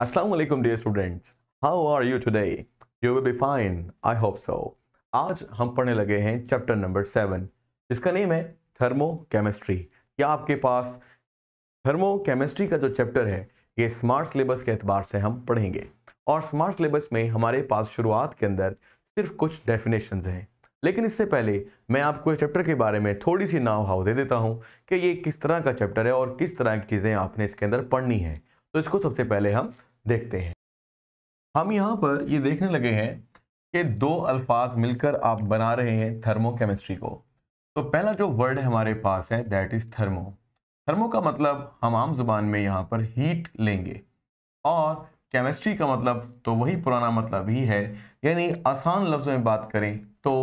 Aslam dear students how are you today you will be fine I hope so आज हम पढ़ने लगे हैं चैप्टर नंबर सेवन जिसका नेम है थर्मो केमिस्ट्री या आपके पास थर्मो केमिस्ट्री का जो चैप्टर है ये स्मार्ट सिलेबस के अतबार से हम पढ़ेंगे और स्मार्ट सिलेबस में हमारे पास शुरुआत के अंदर सिर्फ कुछ डेफिनेशन हैं लेकिन इससे पहले मैं आपको इस चैप्टर के बारे में थोड़ी सी नाव हाव दे देता हूँ कि ये किस तरह का चैप्टर है और किस तरह की चीज़ें आपने इसके अंदर पढ़नी है तो इसको सबसे पहले हम देखते हैं हम यहाँ पर ये देखने लगे हैं कि दो अल्फाज मिलकर आप बना रहे हैं थर्मोकेमिस्ट्री को तो पहला जो वर्ड हमारे पास है दैट इज़ थर्मो थर्मो का मतलब हम आम जुबान में यहाँ पर हीट लेंगे और केमिस्ट्री का मतलब तो वही पुराना मतलब ही है यानी आसान लफ्ज़ों में बात करें तो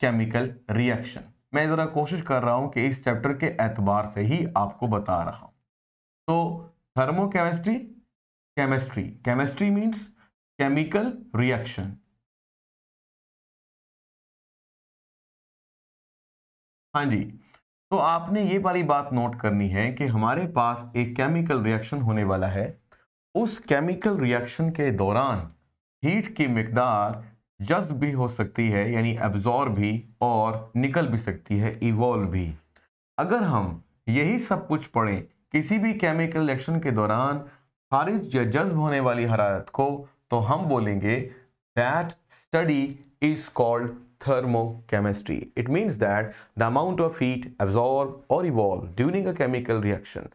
केमिकल रिएक्शन मैं ज़रा कोशिश कर रहा हूँ कि इस चैप्टर के एतबार से ही आपको बता रहा हूँ तो thermochemistry chemistry chemistry means chemical reaction हाँ जी तो आपने ये वाली बात नोट करनी है कि हमारे पास एक केमिकल रिएक्शन होने वाला है उस केमिकल रिएक्शन के दौरान हीट की मकदार जज्ब भी हो सकती है यानी एब्जॉर्ब भी और निकल भी सकती है इवॉल्व भी अगर हम यही सब कुछ पढ़ें किसी भी केमिकल रिएक्शन के दौरान खारिज या जज्ब होने वाली हरारत को तो हम बोलेंगे that study is called thermochemistry it means that the amount of heat absorb और evolve during a chemical reaction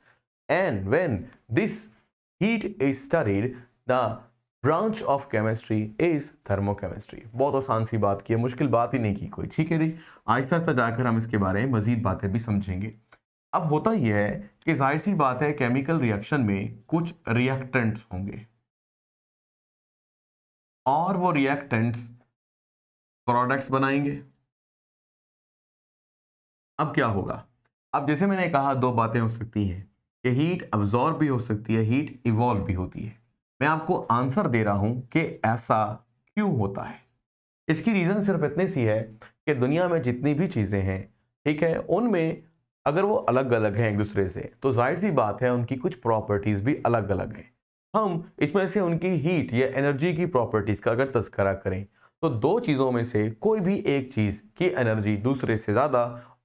and when this heat is studied the branch of chemistry is thermochemistry बहुत आसान सी बात की है मुश्किल बात ही नहीं की कोई ठीक है जी आहिस्ता आहिस्ता जाकर हम इसके बारे में मजीद बातें भी समझेंगे अब होता यह है कि जाहिर सी बात है केमिकल रिएक्शन में कुछ रिएक्टेंट्स होंगे और वो रिएक्टेंट्स प्रोडक्ट्स बनाएंगे अब क्या होगा अब जैसे मैंने कहा दो बातें हो सकती हैं कि हीट अब्जॉर्ब भी हो सकती है हीट इवॉल्व भी होती है मैं आपको आंसर दे रहा हूं कि ऐसा क्यों होता है इसकी रीज़न सिर्फ इतनी सी है कि दुनिया में जितनी भी चीज़ें हैं ठीक है उनमें अगर वो अलग अलग हैं एक दूसरे से तो जाहिर सी बात है उनकी कुछ प्रॉपर्टीज़ भी अलग अलग हैं हम इसमें से उनकी हीट या एनर्जी की प्रॉपर्टीज़ का अगर तस्करा करें तो दो चीज़ों में से कोई भी एक चीज़ की एनर्जी दूसरे से ज़्यादा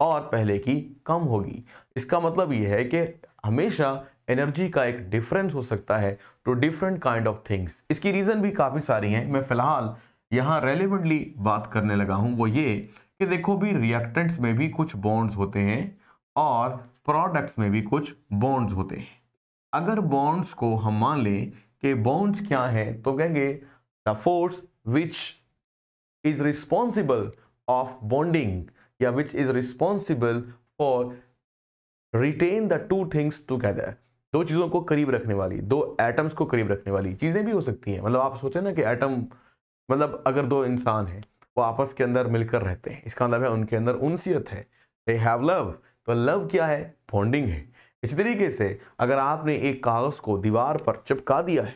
और पहले की कम होगी इसका मतलब ये है कि हमेशा एनर्जी का एक डिफरेंस हो सकता है two different kind of things इसकी रीज़न भी काफ़ी सारी हैं मैं फ़िलहाल यहाँ रेलिवेंटली बात करने लगा हूँ वो ये कि देखो भी रिएक्टेंट्स में भी कुछ बॉन्ड्स होते हैं और प्रोडक्ट्स में भी कुछ बॉन्ड्स होते हैं अगर बॉन्ड्स को हम मान लें कि बॉन्ड्स क्या है तो कहेंगे the force which is responsible of bonding या which is responsible for retain the two things together दो चीज़ों को करीब रखने वाली दो एटम्स को करीब रखने वाली चीज़ें भी हो सकती हैं मतलब आप सोचें ना कि एटम मतलब अगर दो इंसान हैं वो आपस के अंदर मिलकर रहते हैं इसका मतलब है उनके अंदर उनसीयत है दे हैव लव तो लव क्या है बॉन्डिंग है इसी तरीके से अगर आपने एक कागज़ को दीवार पर चिपका दिया है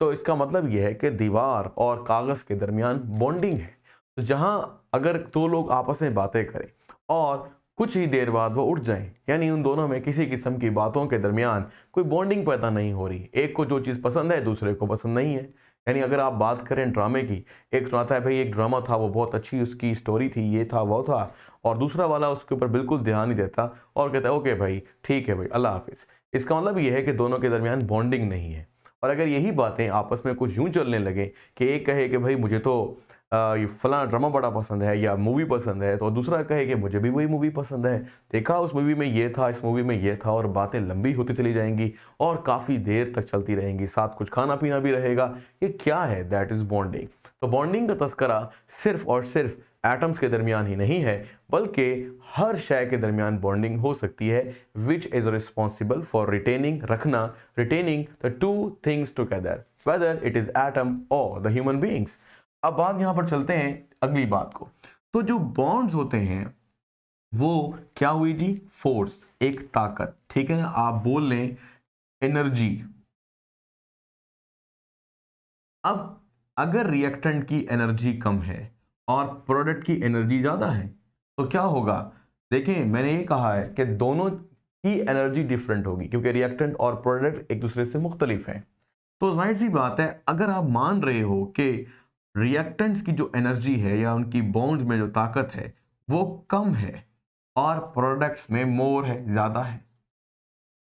तो इसका मतलब यह है कि दीवार और कागज़ के दरमियान बॉन्डिंग है तो जहाँ अगर दो लोग आपस में बातें करें और कुछ ही देर बाद वो उठ जाएं यानी उन दोनों में किसी किस्म की बातों के दरमियान कोई बॉन्डिंग पैदा नहीं हो रही एक को जो चीज़ पसंद है दूसरे को पसंद नहीं है यानी अगर आप बात करें ड्रामे की एक सुनाता है भाई एक ड्रामा था वो बहुत अच्छी उसकी स्टोरी थी ये था वो था और दूसरा वाला उसके ऊपर बिल्कुल ध्यान नहीं देता और कहता है ओके भाई ठीक है भाई अल्लाह हाफिज़ इसका मतलब यह है कि दोनों के दरमियान बॉन्डिंग नहीं है और अगर यही बातें आपस में कुछ यूँ चलने लगे कि एक कहे कि भाई मुझे तो फला ड्रामा बड़ा पसंद है या मूवी पसंद है तो दूसरा कहे कि मुझे भी वही मूवी पसंद है देखा उस मूवी में ये था इस मूवी में ये था और बातें लंबी होती चली जाएंगी और काफ़ी देर तक चलती रहेंगी साथ कुछ खाना पीना भी रहेगा ये क्या है दैट इज़ बॉन्डिंग तो बॉन्डिंग का तस्करा सिर्फ और सिर्फ एटम्स के दरमियान ही नहीं है बल्कि हर शय के दरमियान बॉन्डिंग हो सकती है which is responsible for retaining रखना retaining the two things together whether it is atom और द ह्यूमन बींग्स अब बात यहां पर चलते हैं अगली बात को तो जो बॉन्ड्स होते हैं वो क्या हुई थी फोर्स एक ताकत ठीक है ना आप बोल लें एनर्जी अब अगर रिएक्टेंट की एनर्जी कम है और प्रोडक्ट की एनर्जी ज़्यादा है तो क्या होगा देखिए मैंने ये कहा है कि दोनों की एनर्जी डिफरेंट होगी क्योंकि रिएक्टेंट और प्रोडक्ट एक दूसरे से मुख्तलिफ हैं तो जाहिर सी बात है अगर आप मान रहे हो कि रिएक्टेंट्स की जो एनर्जी है या उनकी बॉन्ड्स में जो ताकत है वो कम है और प्रोडक्ट्स में मोर है ज़्यादा है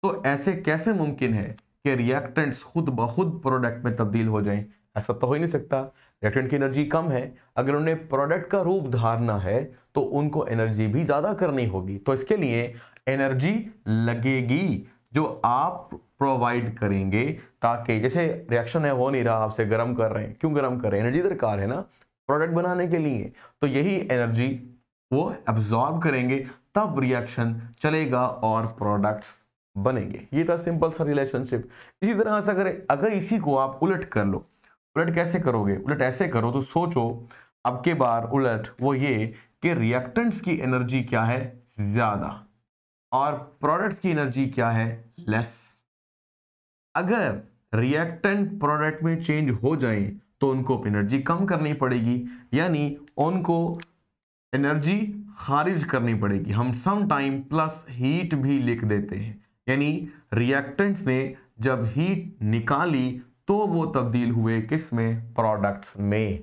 तो ऐसे कैसे मुमकिन है कि रिएक्टेंट्स खुद ब खुद प्रोडक्ट में तब्दील हो जाएं ऐसा तो हो ही नहीं सकता रिएक्टेंट की एनर्जी कम है अगर उन्हें प्रोडक्ट का रूप धारना है तो उनको एनर्जी भी ज़्यादा करनी होगी तो इसके लिए एनर्जी लगेगी जो आप प्रोवाइड करेंगे ताकि जैसे रिएक्शन है हो नहीं रहा आपसे गर्म कर रहे हैं क्यों गर्म कर रहे हैं एनर्जी दरकार है ना प्रोडक्ट बनाने के लिए तो यही एनर्जी वो एब्जॉर्ब करेंगे तब रिएक्शन चलेगा और प्रोडक्ट्स बनेंगे ये था सिंपल सा रिलेशनशिप इसी तरह से अगर अगर इसी को आप उलट कर लो उलट कैसे करोगे उलट ऐसे करो तो सोचो अब के बार उलट वो ये कि रिएक्टेंट्स की एनर्जी क्या है ज़्यादा और प्रोडक्ट्स की एनर्जी क्या है लेस अगर रिएक्टेंट प्रोडक्ट में चेंज हो जाए तो उनको एनर्जी कम करनी पड़ेगी यानी उनको एनर्जी खारिज करनी पड़ेगी हम सम टाइम प्लस हीट भी लिख देते हैं यानी रिएक्टेंट्स ने जब हीट निकाली तो वो तब्दील हुए किस में प्रोडक्ट्स में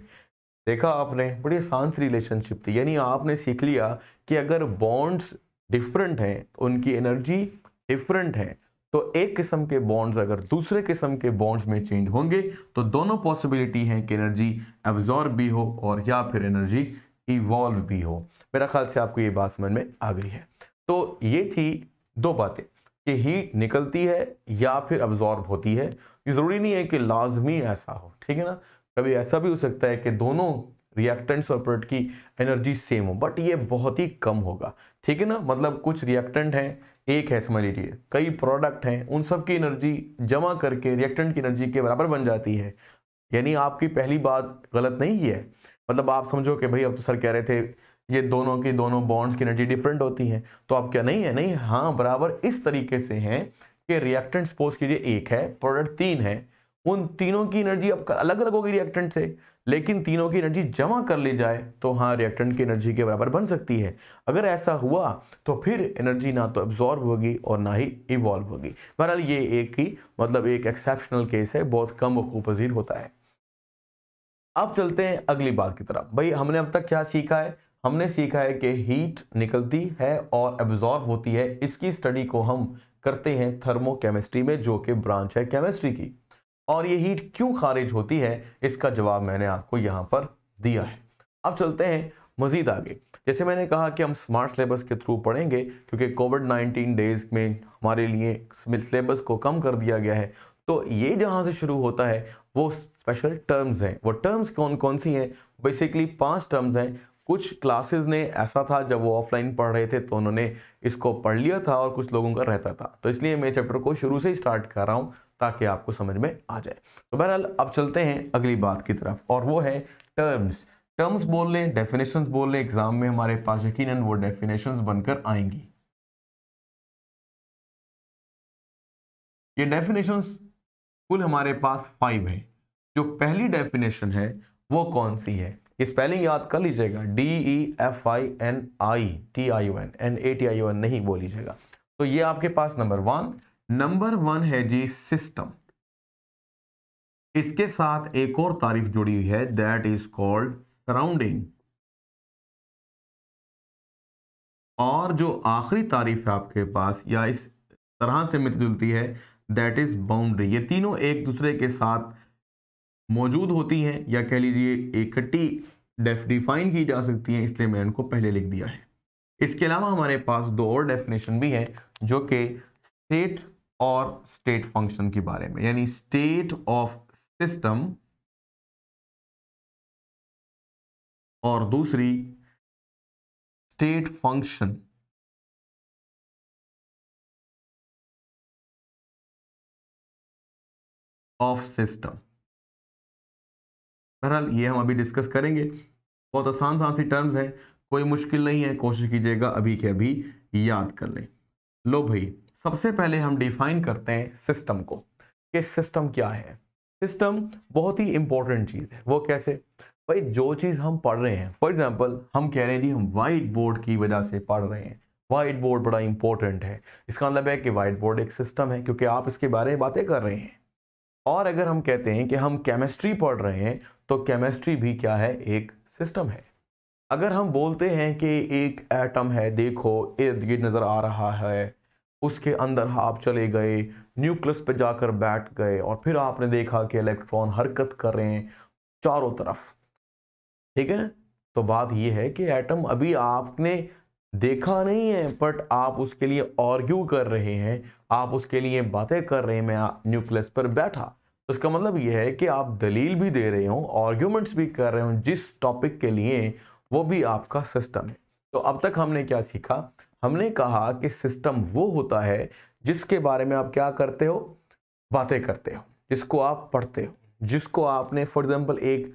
देखा आपने बड़ी आसान सी रिलेशनशिप थी यानी आपने सीख लिया कि अगर बॉन्ड्स डिफरेंट हैं तो उनकी एनर्जी डिफरेंट है तो एक किस्म के बॉन्ड्स अगर दूसरे किस्म के बॉन्ड्स में चेंज होंगे तो दोनों पॉसिबिलिटी हैं कि एनर्जी एब्जॉर्ब भी हो और या फिर एनर्जी इवॉल्व भी हो मेरा ख्याल से आपको ये बात समझ में आ गई है तो ये थी दो बातें कि हीट निकलती है या फिर अब्जॉर्ब होती है ज़रूरी नहीं है कि लाजमी ऐसा हो ठीक है ना कभी ऐसा भी हो सकता है कि दोनों रिएक्टेंट्स और प्रोडक्ट की एनर्जी सेम हो बट ये बहुत ही कम होगा ठीक है ना मतलब कुछ रिएक्टेंट हैं एक है समझ लीजिए कई प्रोडक्ट हैं उन सब की एनर्जी जमा करके रिएक्टेंट की एनर्जी के बराबर बन जाती है यानी आपकी पहली बात गलत नहीं है मतलब आप समझो कि भाई अब तो सर कह रहे थे ये दोनों की दोनों बॉन्ड्स की एनर्जी डिफरेंट होती है तो आप क्या नहीं है नहीं हाँ बराबर इस तरीके से हैं के रिएक्टेंट सपोज कीजिए एक है प्रोडक्ट तीन है उन तीनों की एनर्जी अब अलग अलग होगी रिएक्टेंट से लेकिन तीनों की एनर्जी जमा कर ली जाए तो हाँ रिएक्टेंट की एनर्जी के बराबर बन सकती है अगर ऐसा हुआ तो फिर एनर्जी ना तो एब्जॉर्ब होगी और ना ही इवॉल्व होगी बहरहाल ये एक ही मतलब एक एक्सेप्शनल केस है बहुत कम वकू पजीर होता है अब चलते हैं अगली बात की तरफ भाई हमने अब तक क्या सीखा है हमने सीखा है कि हीट निकलती है और एब्जॉर्ब होती है इसकी स्टडी को हम करते हैं थर्मोकेमिस्ट्री में जो कि ब्रांच है केमिस्ट्री की और ये हीट क्यों खारिज होती है इसका जवाब मैंने आपको यहाँ पर दिया है अब चलते हैं मजीद आगे जैसे मैंने कहा कि हम स्मार्ट सिलेबस के थ्रू पढ़ेंगे क्योंकि कोविड नाइन्टीन डेज में हमारे लिए सिलेबस को कम कर दिया गया है तो ये जहाँ से शुरू होता है वो स्पेशल टर्म्स हैं वो टर्म्स कौन कौन सी हैं बेसिकली पांच टर्म्स हैं कुछ क्लासेस ने ऐसा था जब वो ऑफलाइन पढ़ रहे थे तो उन्होंने इसको पढ़ लिया था और कुछ लोगों का रहता था तो इसलिए मैं चैप्टर को शुरू से ही स्टार्ट कर रहा हूँ ताकि आपको समझ में आ जाए तो बहरहाल अब चलते हैं अगली बात की तरफ और वो है टर्म्स टर्म्स बोल लें डेफिनेशन बोल लें एग्जाम में हमारे पास यकीन वो डेफिनेशन बनकर आएंगी ये डेफिनेशन कुल हमारे पास फाइव है जो पहली डेफिनेशन है वो कौन सी है ये स्पेलिंग याद कर लीजिएगा D E F I N I T I U N N A T I U N नहीं बोलीजिएगा तो ये आपके पास नंबर वन नंबर वन है जी सिस्टम इसके साथ एक और तारीफ जुड़ी हुई है दैट इज कॉल्ड सराउंडिंग और जो आखिरी तारीफ है आपके पास या इस तरह से मिलती जुलती है दैट इज बाउंड्री ये तीनों एक दूसरे के साथ मौजूद होती हैं या कह लीजिए इकट्ठी डिफाइन की जा सकती हैं इसलिए मैंने उनको पहले लिख दिया है इसके अलावा हमारे पास दो और डेफिनेशन भी हैं जो कि स्टेट और स्टेट फंक्शन के बारे में यानी स्टेट ऑफ सिस्टम और दूसरी स्टेट फंक्शन ऑफ सिस्टम बहरहाल ये हम अभी डिस्कस करेंगे बहुत आसान सा सी टर्म्स हैं कोई मुश्किल नहीं है कोशिश कीजिएगा अभी के अभी याद कर लें लो भाई सबसे पहले हम डिफाइन करते हैं सिस्टम को कि सिस्टम क्या है सिस्टम बहुत ही इंपॉर्टेंट चीज़ है वो कैसे भाई जो चीज़ हम पढ़ रहे हैं फॉर एग्जाम्पल हम कह रहे हैं जी हम वाइट बोर्ड की वजह से पढ़ रहे हैं वाइट बोर्ड बड़ा इंपॉर्टेंट है इसका मतलब है कि वाइट बोर्ड एक सिस्टम है क्योंकि आप इसके बारे में बातें कर रहे हैं और अगर हम कहते हैं कि हम केमिस्ट्री पढ़ रहे हैं तो केमिस्ट्री भी क्या है एक सिस्टम है अगर हम बोलते हैं कि एक एटम है देखो इर्द गिर्द नज़र आ रहा है उसके अंदर आप चले गए न्यूक्लियस पे जाकर बैठ गए और फिर आपने देखा कि इलेक्ट्रॉन हरकत कर रहे हैं चारों तरफ ठीक है तो बात यह है कि एटम अभी आपने देखा नहीं है बट आप उसके लिए ऑर्ग्यू कर रहे हैं आप उसके लिए बातें कर रहे हैं मैं न्यूक्लियस पर बैठा उसका तो मतलब यह है कि आप दलील भी दे रहे हो आर्ग्यूमेंट्स भी कर रहे हो जिस टॉपिक के लिए वो भी आपका सिस्टम है तो अब तक हमने क्या सीखा हमने कहा कि सिस्टम वो होता है जिसके बारे में आप क्या करते हो बातें करते हो जिसको आप पढ़ते हो जिसको आपने फॉर एग्जाम्पल एक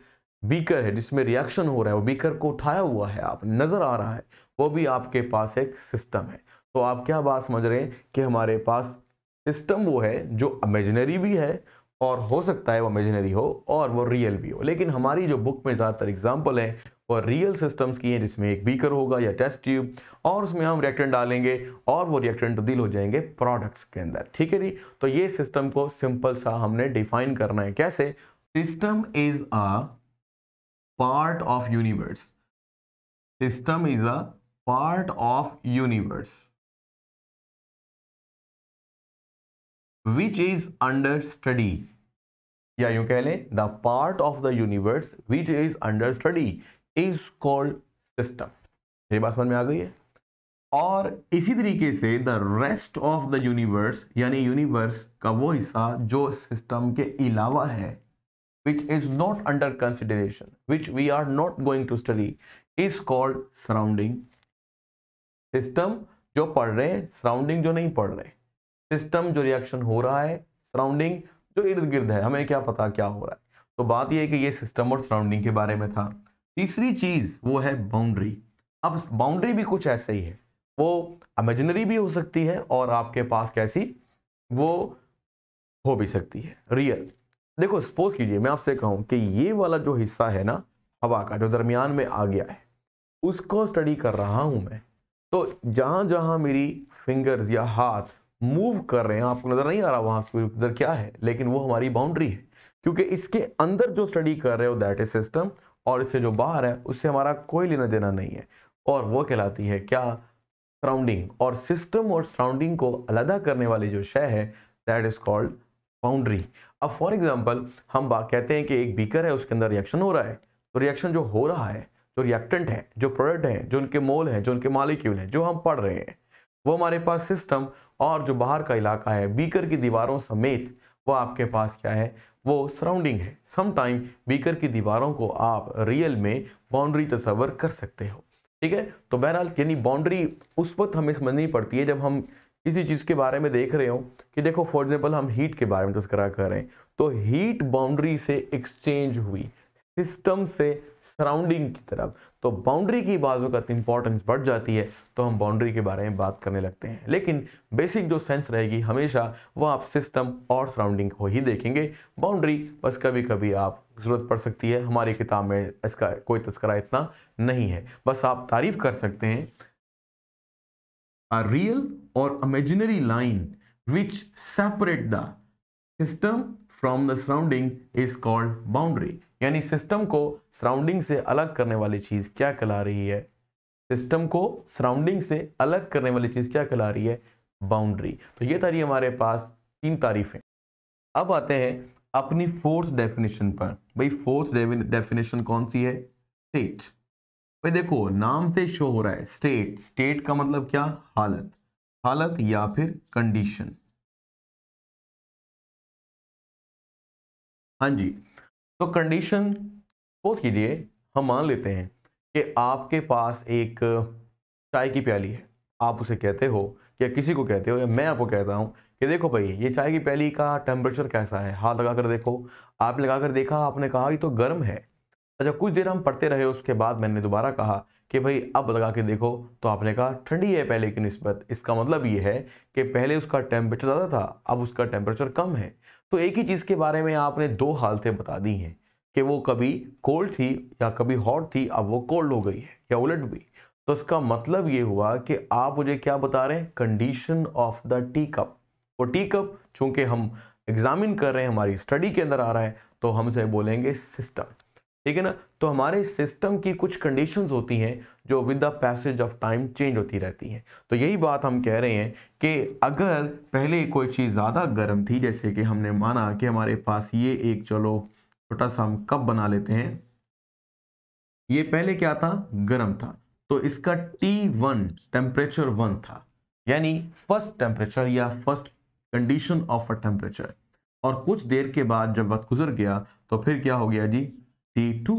बीकर है जिसमें रिएक्शन हो रहा है वो बीकर को उठाया हुआ है आप नज़र आ रहा है वो भी आपके पास एक सिस्टम है तो आप क्या बात समझ रहे हैं कि हमारे पास सिस्टम वो है जो इमेजिनरी भी है और हो सकता है वो इमेजिनरी हो और वो रियल भी हो लेकिन हमारी जो बुक में ज़्यादातर एग्जाम्पल है वो रियल सिस्टम्स की हैं जिसमें एक बीकर होगा या टेस्ट ट्यूब और उसमें हम रिएक्टेंट डालेंगे और वो रिएक्टेंट तब्दील हो जाएंगे प्रोडक्ट्स के अंदर ठीक है जी तो ये सिस्टम को सिंपल सा हमने डिफाइन करना है कैसे system is a part of universe system is a part of universe which is under study या यू कह लें the part of the universe which is under study is called system ये बात समझ में आ गई है और इसी तरीके से the rest of the universe यानी यूनिवर्स का वो हिस्सा जो सिस्टम के अलावा है which is not under consideration which we are not going to study is called surrounding system जो पढ़ रहे हैं सराउंडिंग जो नहीं पढ़ रहे सिस्टम जो रिएक्शन हो रहा है सराउंडिंग जो इर्द गिर्द है हमें क्या पता क्या हो रहा है तो बात यह है कि ये सिस्टम और सराउंडिंग के बारे में था तीसरी चीज वो है बाउंड्री अब बाउंड्री भी कुछ ऐसे ही है वो इमेजिनरी भी हो सकती है और आपके पास कैसी वो हो भी सकती है रियल देखो सपोज कीजिए मैं आपसे कहूँ कि ये वाला जो हिस्सा है ना हवा का जो दरमियान में आ गया है उसको स्टडी कर रहा हूँ मैं तो जहां जहां मेरी फिंगर्स या हाथ मूव कर रहे हैं आपको नज़र नहीं आ रहा वहां उधर क्या है लेकिन वो हमारी बाउंड्री है क्योंकि इसके अंदर जो स्टडी कर रहे हो दैट इज सिस्टम और इससे जो बाहर है उससे हमारा कोई लेना देना नहीं है और वो कहलाती है क्या सराउंडिंग और सिस्टम और सराउंडिंग को अलहदा करने वाली जो शय है दैट इज़ कॉल्ड बाउंड्री अब फॉर एग्जाम्पल हम कहते हैं कि एक बीकर है उसके अंदर रिएक्शन हो रहा है तो रिएक्शन जो हो रहा है जो रिएक्टेंट हैं जो प्रोडक्ट हैं जो उनके मोल हैं जो उनके मालिक्यूल हैं जो हम पढ़ रहे हैं वो हमारे पास सिस्टम और जो बाहर का इलाका है बीकर की दीवारों समेत वो आपके पास क्या है वो सराउंडिंग है समटाइम बीकर की दीवारों को आप रियल में बाउंड्री तस्वर कर सकते हो ठीक है तो बहरहाल यानी बाउंड्री उस वक्त हमें समझनी पड़ती है जब हम किसी चीज़ के बारे में देख रहे हो कि देखो फॉर एग्जाम्पल हम हीट के बारे में तस्करा कर रहे हैं तो हीट बाउंड्री से एक्सचेंज हुई सिस्टम से सराउंडिंग की तरफ तो बाउंड्री की बाजू का इंपॉर्टेंस बढ़ जाती है तो हम बाउंड्री के बारे में बात करने लगते हैं लेकिन बेसिक जो सेंस रहेगी हमेशा वह आप सिस्टम और सराउंडिंग को ही देखेंगे बाउंड्री बस कभी कभी आप ज़रूरत पड़ सकती है हमारी किताब में इसका कोई तस्करा इतना नहीं है बस आप तारीफ कर सकते हैं आ रियल और imaginary line which separate the system from the surrounding is called boundary यानी सिस्टम को सराउंडिंग से अलग करने वाली चीज़ क्या कहला रही है सिस्टम को सराउंडिंग से अलग करने वाली चीज़ क्या कहला रही है बाउंड्री तो ये तारी हमारे पास तीन तारीफें अब आते हैं अपनी फोर्थ डेफिनेशन पर भाई फोर्थ डेफिनेशन कौन सी है स्टेट भाई देखो नाम से शो हो रहा है स्टेट स्टेट का मतलब क्या हालत हालत या फिर कंडीशन हाँ जी तो कंडीशन सपोज कीजिए हम मान लेते हैं कि आपके पास एक चाय की प्याली है आप उसे कहते हो या किसी को कहते हो या मैं आपको कहता हूँ कि देखो भाई ये चाय की प्याली का टेम्परेचर कैसा है हाथ लगा कर देखो आप लगा कर देखा आपने कहा ये तो गर्म है अच्छा कुछ देर हम पढ़ते रहे उसके बाद मैंने दोबारा कहा कि भाई अब लगा के देखो तो आपने कहा ठंडी है पहले की नस्बत इसका मतलब ये है कि पहले उसका टेम्परेचर ज़्यादा था अब उसका टेम्परेचर कम है तो एक ही चीज़ के बारे में आपने दो हालतें बता दी हैं कि वो कभी कोल्ड थी या कभी हॉट थी अब वो कोल्ड हो गई है या उलट भी तो इसका मतलब ये हुआ कि आप मुझे क्या बता रहे हैं condition of the tea cup वो टी कप चूँकि हम एग्जामिन कर रहे हैं हमारी स्टडी के अंदर आ रहा है तो हमसे बोलेंगे सिस्टम ठीक है ना तो हमारे सिस्टम की कुछ कंडीशंस होती हैं जो with the passage of time change होती रहती हैं तो यही बात हम कह रहे हैं कि अगर पहले कोई चीज़ ज़्यादा गर्म थी जैसे कि हमने माना कि हमारे पास ये एक चलो छोटा सा हम कप बना लेते हैं ये पहले क्या था गर्म था तो इसका टी वन टेम्परेचर वन था यानी फर्स्ट टेम्परेचर या first condition of a temperature और कुछ देर के बाद जब वक्त गुजर गया तो फिर क्या हो गया जी टी टू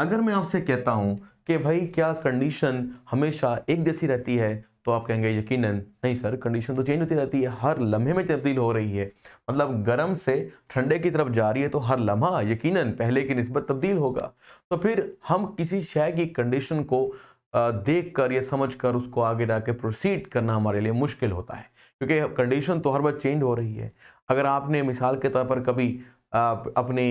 अगर मैं आपसे कहता हूँ कि भाई क्या कंडीशन हमेशा एक जैसी रहती है तो आप कहेंगे यकीनन नहीं सर कंडीशन तो चेंज होती रहती है हर लम्हे में तब्दील हो रही है मतलब गर्म से ठंडे की तरफ जा रही है तो हर लम्हा यकीनन पहले की नस्बत तब्दील होगा तो फिर हम किसी शय की कंडीशन को देख कर या समझ कर उसको आगे जाके प्रोसीड करना हमारे लिए मुश्किल होता है क्योंकि कंडीशन तो हर बार चेंज हो रही है अगर आपने मिसाल के तौर पर कभी अपने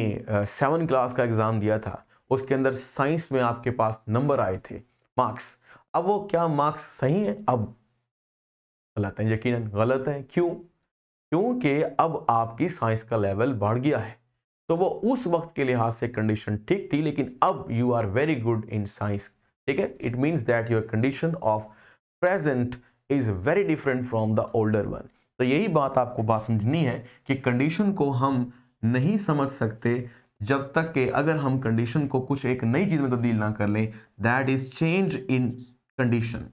सेवन क्लास का एग्ज़ाम दिया था उसके अंदर साइंस में आपके पास नंबर आए थे मार्क्स अब वो क्या मार्क्स सही है अब गलत है यकीनन गलत है क्यों क्योंकि अब आपकी साइंस का लेवल बढ़ गया है तो वो उस वक्त के लिहाज से कंडीशन ठीक थी लेकिन अब you are very good in science ठीक है it means that your condition of present is very different from the older one तो यही बात आपको बात समझनी है कि कंडीशन को हम नहीं समझ सकते जब तक के अगर हम कंडीशन को कुछ एक नई चीज़ में तब्दील ना कर लें that is change in condition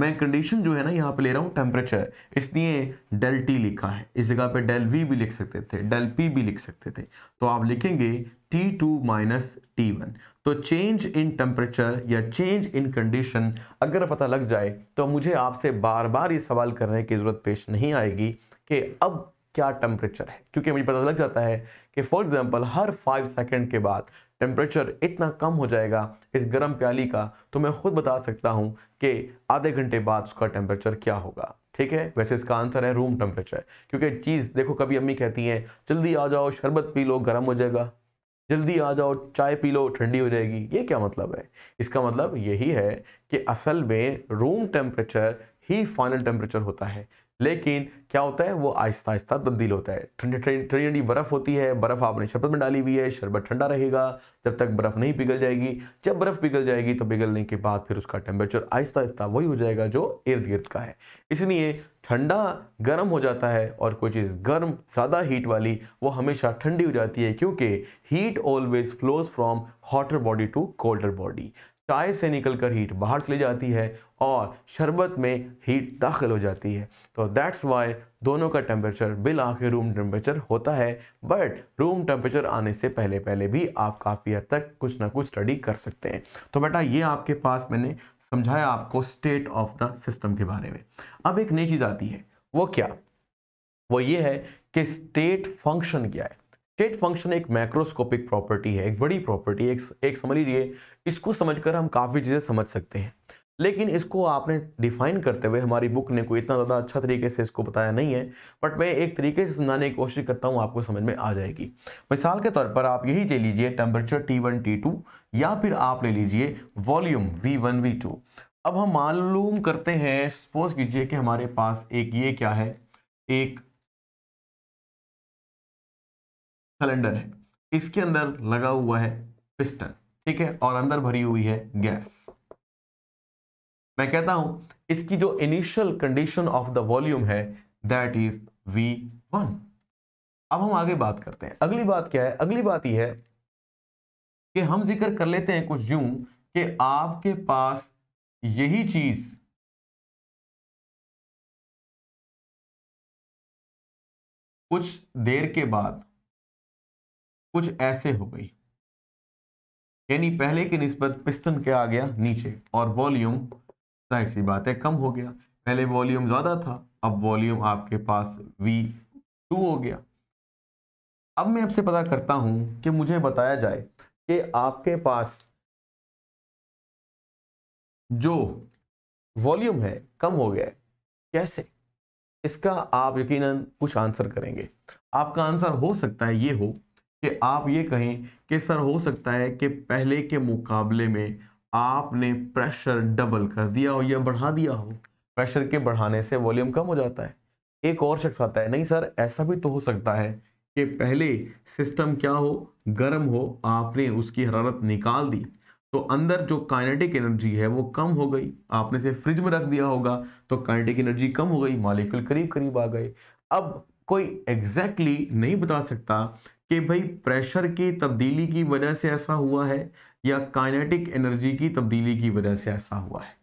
मैं कंडीशन जो है ना यहाँ पे ले रहा हूँ टेम्परेचर इसलिए डेल टी लिखा है इस जगह पे डेल वी भी लिख सकते थे डेल पी भी लिख सकते थे तो आप लिखेंगे T two minus T one तो चेंज इन टेम्परेचर या चेंज इन कंडीशन अगर पता लग जाए तो मुझे आपसे बार बार ये सवाल करने की ज़रूरत पेश नहीं आएगी कि अब क्या टेम्परेचर है क्योंकि मुझे पता लग जाता है कि फॉर एग्ज़ाम्पल हर फाइव सेकेंड के बाद टेम्परेचर इतना कम हो जाएगा इस गर्म प्याली का तो मैं खुद बता सकता हूँ कि आधे घंटे बाद उसका टेम्परेचर क्या होगा ठीक है वैसे इसका आंसर है रूम टेम्परेचर क्योंकि चीज़ देखो कभी अम्मी कहती हैं जल्दी आ जाओ शरबत पी लो गर्म हो जाएगा जल्दी आ जाओ चाय पी लो ठंडी हो जाएगी ये क्या मतलब है इसका मतलब यही है कि असल में रूम टेम्परेचर ही फाइनल टेम्परेचर होता है लेकिन क्या होता है वो आहिस्ता आहिस्ता तब्दील होता है ठंडी ठंडी ठंडी बर्फ़ होती है बर्फ़ आपने शरबत में डाली हुई है शरबत ठंडा रहेगा जब तक बर्फ़ नहीं पिघल जाएगी जब बर्फ़ पिघल जाएगी तो पिघलने के बाद फिर उसका टेम्परेचर आहिस्ता आहिस्ता वही हो जाएगा जो इर्द गिर्द का है इसलिए ठंडा गर्म हो जाता है और कोई चीज़ गर्म ज़्यादा हीट वाली वो हमेशा ठंडी हो जाती है क्योंकि heat always flows from hotter body to colder body चाय से निकलकर हीट बाहर चली जाती है और शरबत में हीट दाखिल हो जाती है तो दैट्स वाई दोनों का टेम्परेचर बिल आखिर रूम टेम्परेचर होता है बट रूम टेम्परेचर आने से पहले पहले भी आप काफ़ी हद तक कुछ ना कुछ स्टडी कर सकते हैं तो बेटा ये आपके पास मैंने समझाया आपको स्टेट ऑफ द सिस्टम के बारे में अब एक नई चीज़ आती है वो क्या वो ये है कि स्टेट फंक्शन क्या है स्टेट फंक्शन एक मैक्रोस्कोपिक प्रॉपर्टी है एक बड़ी प्रॉपर्टी एक एक समझ लीजिए इसको समझकर हम काफ़ी चीज़ें समझ सकते हैं लेकिन इसको आपने डिफाइन करते हुए हमारी बुक ने कोई इतना ज़्यादा अच्छा तरीके से इसको बताया नहीं है बट मैं एक तरीके से समझाने की कोशिश करता हूँ आपको समझ में आ जाएगी मिसाल के तौर पर आप यही ले लीजिए temperature T one T two या फिर आप ले लीजिए volume V one V two अब हम मालूम करते हैं सपोज कीजिए कि हमारे पास एक ये क्या है एक सिलेंडर है इसके अंदर लगा हुआ है पिस्टन ठीक है और अंदर भरी हुई है गैस मैं कहता हूं इसकी जो initial condition of the volume है दैट इज वी वन अब हम आगे बात करते हैं अगली बात क्या है अगली बात यह है कि हम जिक्र कर लेते हैं कुछ यूं कि आपके पास यही चीज कुछ देर के बाद कुछ ऐसे हो गई यानी पहले की नस्बत पिस्टन क्या आ गया नीचे और वॉल्यूम साइड सी बात है कम हो गया पहले वॉल्यूम ज़्यादा था अब वॉल्यूम आपके पास वी टू हो गया अब मैं आपसे पता करता हूं कि मुझे बताया जाए कि आपके पास जो वॉल्यूम है कम हो गया है कैसे इसका आप यकीनन कुछ आंसर करेंगे आपका आंसर हो सकता है ये हो कि आप ये कहें कि सर हो सकता है कि पहले के मुकाबले में आपने प्रेशर डबल कर दिया हो या बढ़ा दिया हो प्रेशर के बढ़ाने से वॉल्यूम कम हो जाता है एक और शख्स आता है नहीं सर ऐसा भी तो हो सकता है कि पहले सिस्टम क्या हो गर्म हो आपने उसकी हरारत निकाल दी तो अंदर जो काइनेटिक एनर्जी है वो कम हो गई आपने इसे फ्रिज में रख दिया होगा तो काइनेटिक एनर्जी कम हो गई मालिक्यूल करीब करीब आ गए अब कोई एग्जैक्टली exactly नहीं बता सकता कि भाई प्रेशर की तब्दीली की वजह से ऐसा हुआ है या काइनेटिक एनर्जी की तब्दीली की वजह से ऐसा हुआ है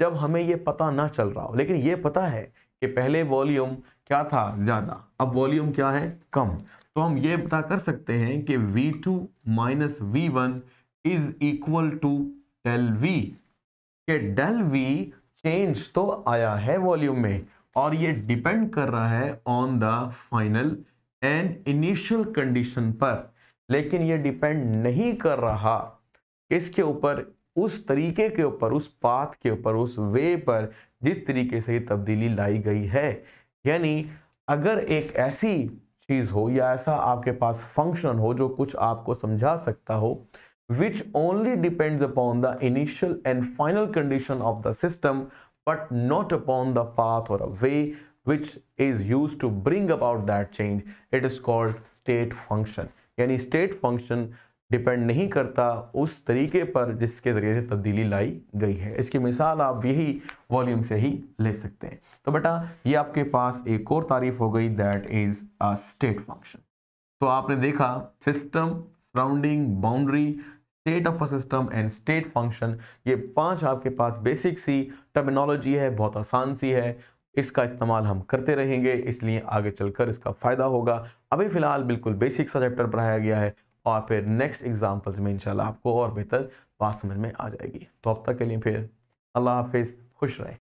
जब हमें ये पता ना चल रहा हो लेकिन ये पता है कि पहले वॉल्यूम क्या था ज़्यादा अब वॉल्यूम क्या है कम तो हम ये पता कर सकते हैं कि V2 two minus V one is equal to del V के डेल वी चेंज तो आया है वॉल्यूम में और ये डिपेंड कर रहा है on the final and initial condition पर लेकिन ये डिपेंड नहीं कर रहा इसके ऊपर उस तरीके के ऊपर उस पाथ के ऊपर उस वे पर जिस तरीके से तब्दीली लाई गई है यानी अगर एक ऐसी चीज़ हो या ऐसा आपके पास फंक्शन हो जो कुछ आपको समझा सकता हो which only depends upon the initial and final condition of the system but not upon the path और a way which is used to bring about that change it is called state function यानी state function depend नहीं करता उस तरीके पर जिसके ज़रिए से तब्दीली लाई गई है इसकी मिसाल आप यही वॉल्यूम से ही ले सकते हैं तो बेटा ये आपके पास एक और तारीफ हो गई that is a state function तो आपने देखा system surrounding boundary state of a system and state function ये पांच आपके पास बेसिक सी टर्मिनोलॉजी है बहुत आसान सी है इसका इस्तेमाल हम करते रहेंगे इसलिए आगे चलकर इसका फ़ायदा होगा अभी फ़िलहाल बिल्कुल बेसिक सा चैप्टर पढ़ाया गया है और फिर नेक्स्ट एग्जाम्पल्स में इंशाल्लाह आपको और बेहतर बात समझ में आ जाएगी तो अब तक के लिए फिर अल्लाह हाफिज़ खुश रहें